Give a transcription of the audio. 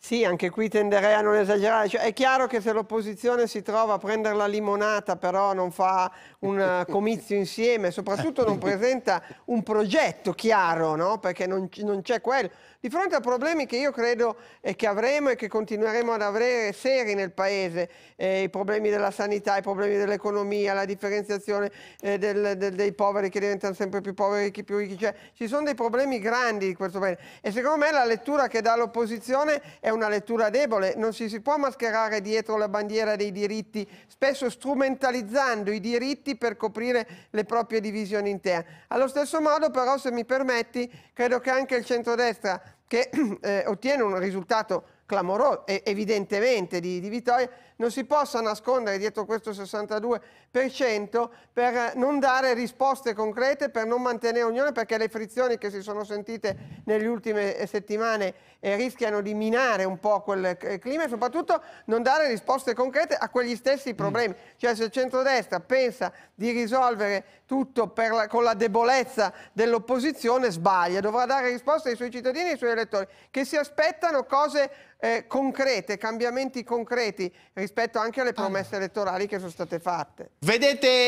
Sì, anche qui tenderei a non esagerare. Cioè, è chiaro che se l'opposizione si trova a prendere la limonata, però non fa un eh, comizio insieme, soprattutto non presenta un progetto chiaro, no? perché non, non c'è quello. Di fronte a problemi che io credo eh, che avremo e che continueremo ad avere seri nel Paese, eh, i problemi della sanità, i problemi dell'economia, la differenziazione eh, del, del, dei poveri che diventano sempre più poveri, chi più ricchi, cioè, ci sono dei problemi grandi di questo Paese. E secondo me la lettura che dà l'opposizione è è una lettura debole, non si, si può mascherare dietro la bandiera dei diritti, spesso strumentalizzando i diritti per coprire le proprie divisioni interne. Allo stesso modo però, se mi permetti, credo che anche il centrodestra, che eh, ottiene un risultato clamoroso, evidentemente di, di vittoria, non si possa nascondere dietro questo 62% per non dare risposte concrete, per non mantenere unione, perché le frizioni che si sono sentite nelle ultime eh, settimane eh, rischiano di minare un po' quel eh, clima e soprattutto non dare risposte concrete a quegli stessi problemi. Mm. Cioè se il centrodestra pensa di risolvere tutto la, con la debolezza dell'opposizione sbaglia, dovrà dare risposte ai suoi cittadini e ai suoi elettori che si aspettano cose eh, concrete, cambiamenti concreti rispetto anche alle promesse elettorali che sono state fatte. Vedete